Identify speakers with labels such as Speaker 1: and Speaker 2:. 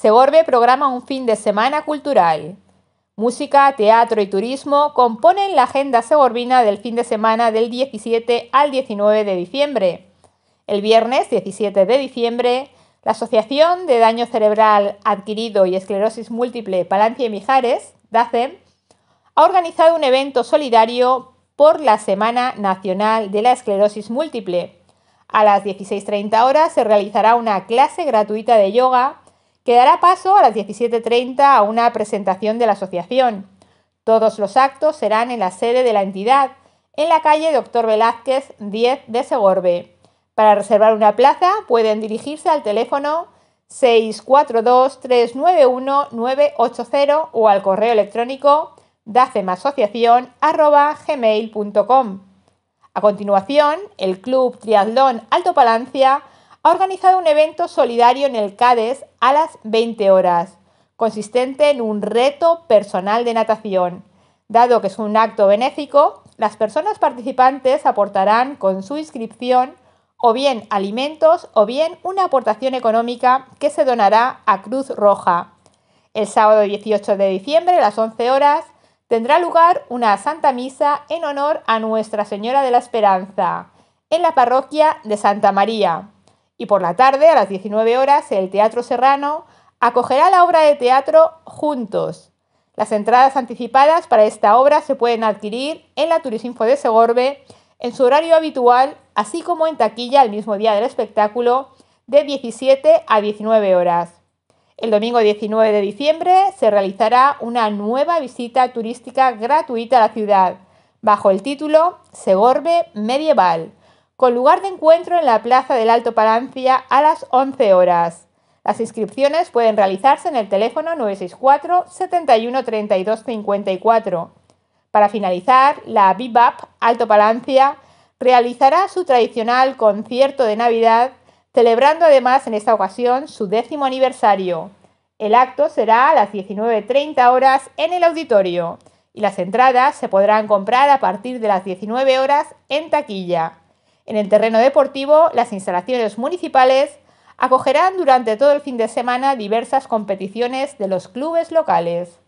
Speaker 1: Segorbe programa un fin de semana cultural. Música, teatro y turismo componen la agenda segorbina del fin de semana del 17 al 19 de diciembre. El viernes 17 de diciembre, la Asociación de Daño Cerebral Adquirido y Esclerosis Múltiple Palancia y Mijares, DACE, ha organizado un evento solidario por la Semana Nacional de la Esclerosis Múltiple. A las 16.30 horas se realizará una clase gratuita de yoga que dará paso a las 17.30 a una presentación de la asociación. Todos los actos serán en la sede de la entidad, en la calle Doctor Velázquez 10 de Segorbe. Para reservar una plaza pueden dirigirse al teléfono 642-391-980 o al correo electrónico dacemasociación.gmail.com. A continuación, el Club Triatlón Alto Palancia organizado un evento solidario en el CADES a las 20 horas, consistente en un reto personal de natación. Dado que es un acto benéfico, las personas participantes aportarán con su inscripción o bien alimentos o bien una aportación económica que se donará a Cruz Roja. El sábado 18 de diciembre a las 11 horas tendrá lugar una Santa Misa en honor a Nuestra Señora de la Esperanza en la parroquia de Santa María. Y por la tarde, a las 19 horas, el Teatro Serrano acogerá la obra de teatro Juntos. Las entradas anticipadas para esta obra se pueden adquirir en la Turisinfo de Segorbe en su horario habitual, así como en taquilla el mismo día del espectáculo de 17 a 19 horas. El domingo 19 de diciembre se realizará una nueva visita turística gratuita a la ciudad, bajo el título Segorbe Medieval con lugar de encuentro en la Plaza del Alto Palancia a las 11 horas. Las inscripciones pueden realizarse en el teléfono 964 71 54. Para finalizar, la BIBAP Alto Palancia realizará su tradicional concierto de Navidad, celebrando además en esta ocasión su décimo aniversario. El acto será a las 19.30 horas en el auditorio y las entradas se podrán comprar a partir de las 19 horas en taquilla. En el terreno deportivo, las instalaciones municipales acogerán durante todo el fin de semana diversas competiciones de los clubes locales.